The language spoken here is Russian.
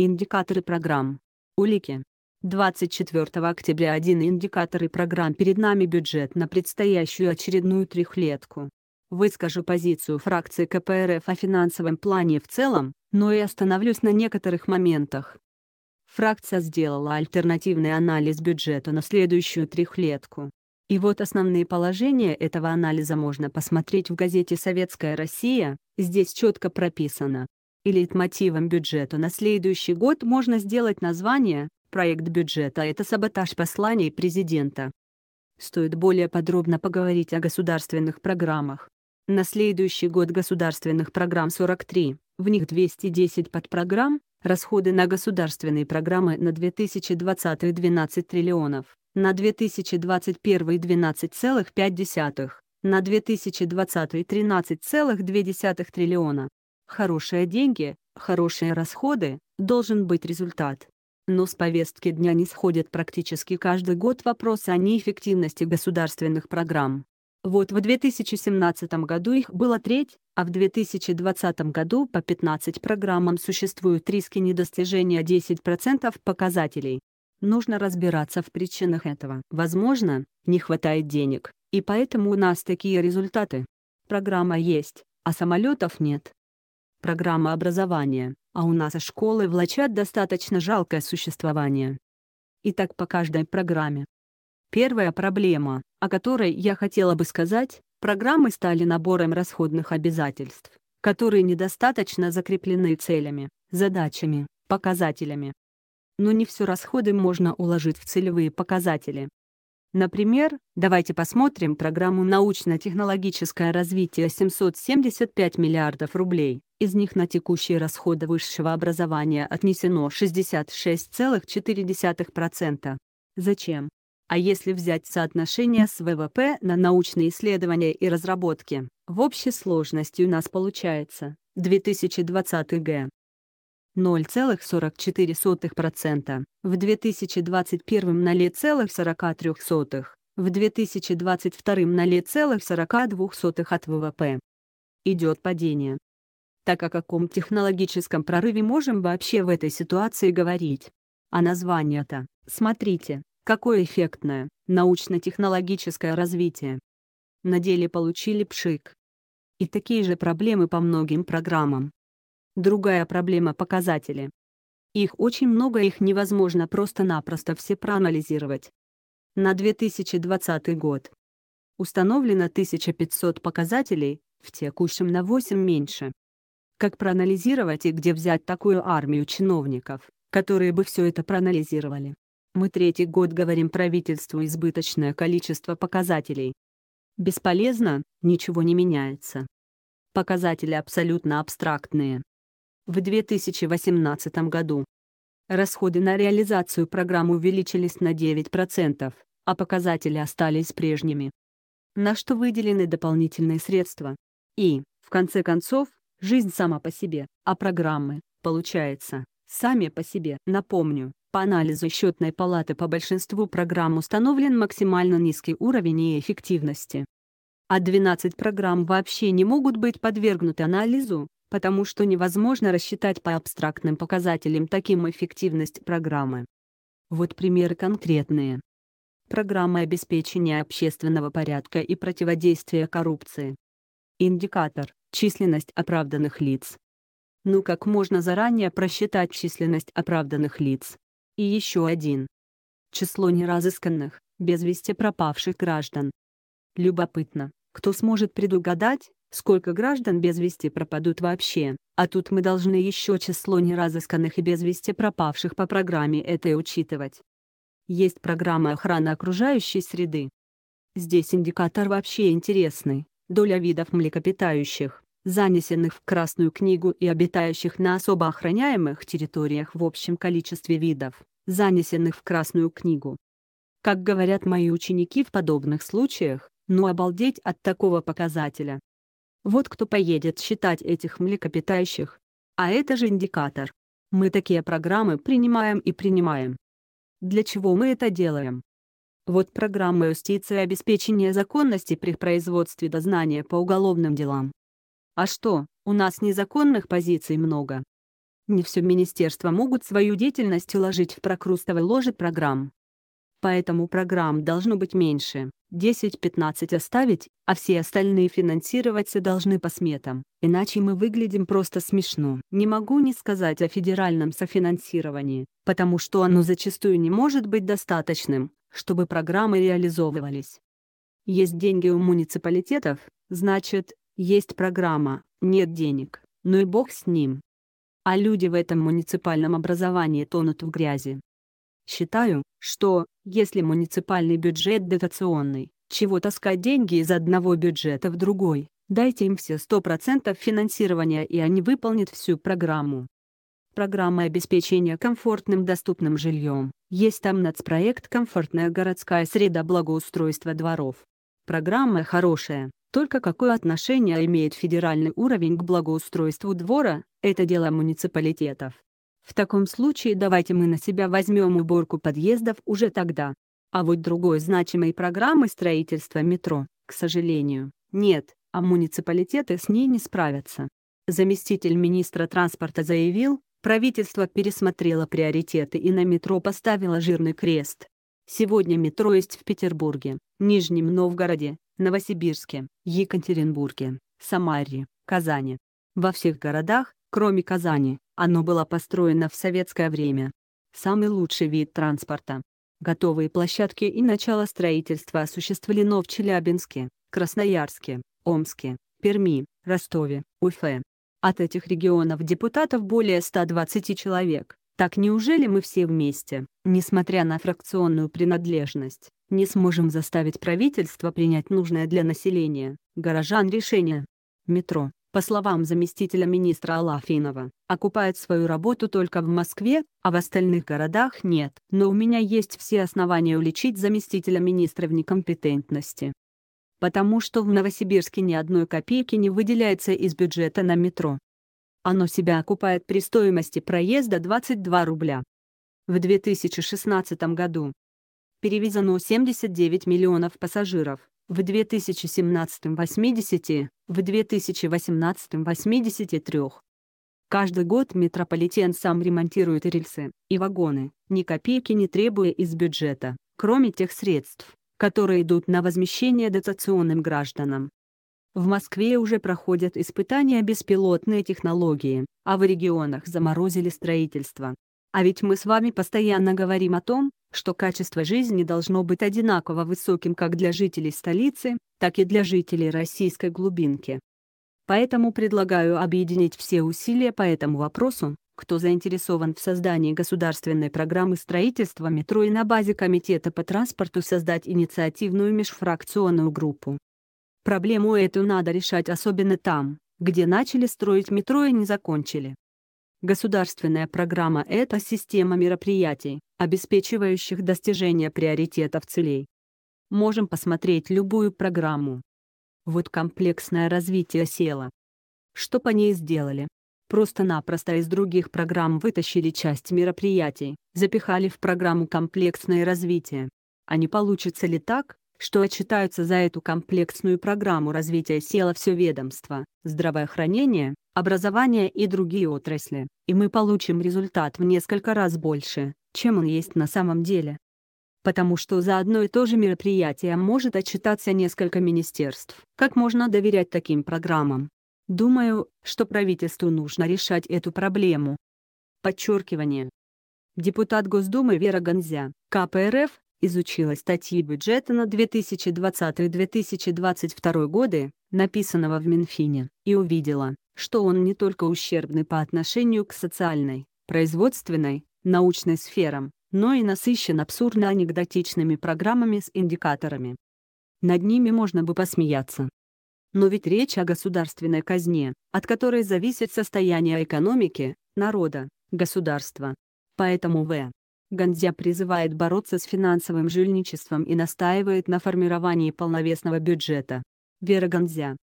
Индикаторы программ. Улики. 24 октября один индикаторы программ перед нами бюджет на предстоящую очередную трехлетку. Выскажу позицию фракции КПРФ о финансовом плане в целом, но и остановлюсь на некоторых моментах. Фракция сделала альтернативный анализ бюджета на следующую трехлетку. И вот основные положения этого анализа можно посмотреть в газете «Советская Россия», здесь четко прописано, или лейтмотивом бюджета на следующий год можно сделать название «Проект бюджета» — это саботаж посланий президента. Стоит более подробно поговорить о государственных программах. На следующий год государственных программ 43, в них 210 подпрограмм, расходы на государственные программы на 2020 12 триллионов, на 2021 12,5, на 2020 13,2 триллиона. Хорошие деньги, хорошие расходы, должен быть результат. Но с повестки дня не сходят практически каждый год вопрос о неэффективности государственных программ. Вот в 2017 году их было треть, а в 2020 году по 15 программам существуют риски недостижения 10% показателей. Нужно разбираться в причинах этого. Возможно, не хватает денег, и поэтому у нас такие результаты. Программа есть, а самолетов нет программа образования, а у нас школы влачат достаточно жалкое существование. Итак, по каждой программе. Первая проблема, о которой я хотела бы сказать, программы стали набором расходных обязательств, которые недостаточно закреплены целями, задачами, показателями. Но не все расходы можно уложить в целевые показатели. Например, давайте посмотрим программу «Научно-технологическое развитие» 775 миллиардов рублей. Из них на текущие расходы высшего образования отнесено 66,4%. Зачем? А если взять соотношение с ВВП на научные исследования и разработки, в общей сложности у нас получается 2020 г. 0,44%, в 2021 на 0,43%, в 2022 на 0,42 от ВВП. Идет падение. Так о каком технологическом прорыве можем вообще в этой ситуации говорить? А название-то, смотрите, какое эффектное, научно-технологическое развитие. На деле получили пшик. И такие же проблемы по многим программам. Другая проблема – показатели. Их очень много, их невозможно просто-напросто все проанализировать. На 2020 год установлено 1500 показателей, в текущем на 8 меньше. Как проанализировать и где взять такую армию чиновников, которые бы все это проанализировали? Мы третий год говорим правительству избыточное количество показателей. Бесполезно, ничего не меняется. Показатели абсолютно абстрактные в 2018 году. Расходы на реализацию программ увеличились на 9%, а показатели остались прежними. На что выделены дополнительные средства. И, в конце концов, жизнь сама по себе, а программы, получается, сами по себе. Напомню, по анализу счетной палаты по большинству программ установлен максимально низкий уровень и эффективности. А 12 программ вообще не могут быть подвергнуты анализу, потому что невозможно рассчитать по абстрактным показателям таким эффективность программы. Вот примеры конкретные. Программа обеспечения общественного порядка и противодействия коррупции. Индикатор – численность оправданных лиц. Ну как можно заранее просчитать численность оправданных лиц? И еще один. Число неразысканных, без вести пропавших граждан. Любопытно, кто сможет предугадать, Сколько граждан без вести пропадут вообще, а тут мы должны еще число неразысканных и без вести пропавших по программе этой учитывать. Есть программа охраны окружающей среды. Здесь индикатор вообще интересный, доля видов млекопитающих, занесенных в Красную книгу и обитающих на особо охраняемых территориях в общем количестве видов, занесенных в Красную книгу. Как говорят мои ученики в подобных случаях, ну обалдеть от такого показателя. Вот кто поедет считать этих млекопитающих. А это же индикатор. Мы такие программы принимаем и принимаем. Для чего мы это делаем? Вот программа юстиции обеспечения законности при производстве дознания по уголовным делам. А что, у нас незаконных позиций много. Не все министерства могут свою деятельность уложить в прокрустовой ложе программ. Поэтому программ должно быть меньше. 10-15 оставить, а все остальные финансироваться должны по сметам, иначе мы выглядим просто смешно. Не могу не сказать о федеральном софинансировании, потому что оно зачастую не может быть достаточным, чтобы программы реализовывались. Есть деньги у муниципалитетов, значит, есть программа, нет денег, ну и бог с ним. А люди в этом муниципальном образовании тонут в грязи. Считаю, что, если муниципальный бюджет дотационный, чего таскать деньги из одного бюджета в другой, дайте им все 100% финансирования и они выполнят всю программу. Программа обеспечения комфортным доступным жильем. Есть там нацпроект «Комфортная городская среда благоустройства дворов». Программа хорошая, только какое отношение имеет федеральный уровень к благоустройству двора, это дело муниципалитетов. В таком случае давайте мы на себя возьмем уборку подъездов уже тогда. А вот другой значимой программы строительства метро, к сожалению, нет, а муниципалитеты с ней не справятся. Заместитель министра транспорта заявил, правительство пересмотрело приоритеты и на метро поставило жирный крест. Сегодня метро есть в Петербурге, Нижнем Новгороде, Новосибирске, Екатеринбурге, Самаре, Казани. Во всех городах, кроме Казани, оно было построено в советское время. Самый лучший вид транспорта. Готовые площадки и начало строительства осуществлено в Челябинске, Красноярске, Омске, Перми, Ростове, Уфе. От этих регионов депутатов более 120 человек. Так неужели мы все вместе, несмотря на фракционную принадлежность, не сможем заставить правительство принять нужное для населения, горожан решение? Метро по словам заместителя министра Алафинова, окупает свою работу только в Москве, а в остальных городах нет. Но у меня есть все основания уличить заместителя министра в некомпетентности. Потому что в Новосибирске ни одной копейки не выделяется из бюджета на метро. Оно себя окупает при стоимости проезда 22 рубля. В 2016 году перевезено 79 миллионов пассажиров в 2017-80, в 2018-83. Каждый год метрополитен сам ремонтирует рельсы и вагоны, ни копейки не требуя из бюджета, кроме тех средств, которые идут на возмещение дотационным гражданам. В Москве уже проходят испытания беспилотные технологии, а в регионах заморозили строительство. А ведь мы с вами постоянно говорим о том, что качество жизни должно быть одинаково высоким как для жителей столицы, так и для жителей российской глубинки. Поэтому предлагаю объединить все усилия по этому вопросу, кто заинтересован в создании государственной программы строительства метро и на базе Комитета по транспорту создать инициативную межфракционную группу. Проблему эту надо решать особенно там, где начали строить метро и не закончили. Государственная программа – это система мероприятий, обеспечивающих достижение приоритетов целей. Можем посмотреть любую программу. Вот комплексное развитие села. Что по ней сделали? Просто-напросто из других программ вытащили часть мероприятий, запихали в программу комплексное развитие. А не получится ли так, что отчитаются за эту комплексную программу развития села все ведомства, здравоохранение, образование и другие отрасли, и мы получим результат в несколько раз больше, чем он есть на самом деле. Потому что за одно и то же мероприятие может отчитаться несколько министерств. Как можно доверять таким программам? Думаю, что правительству нужно решать эту проблему. Подчеркивание. Депутат Госдумы Вера Гонзя, КПРФ, изучила статьи бюджета на 2020-2022 годы, написанного в Минфине, и увидела, что он не только ущербный по отношению к социальной, производственной, научной сферам, но и насыщен абсурдно анекдотичными программами с индикаторами. Над ними можно бы посмеяться. Но ведь речь о государственной казне, от которой зависит состояние экономики, народа, государства. Поэтому В. Гандзя призывает бороться с финансовым жильничеством и настаивает на формировании полновесного бюджета. Вера Гандзя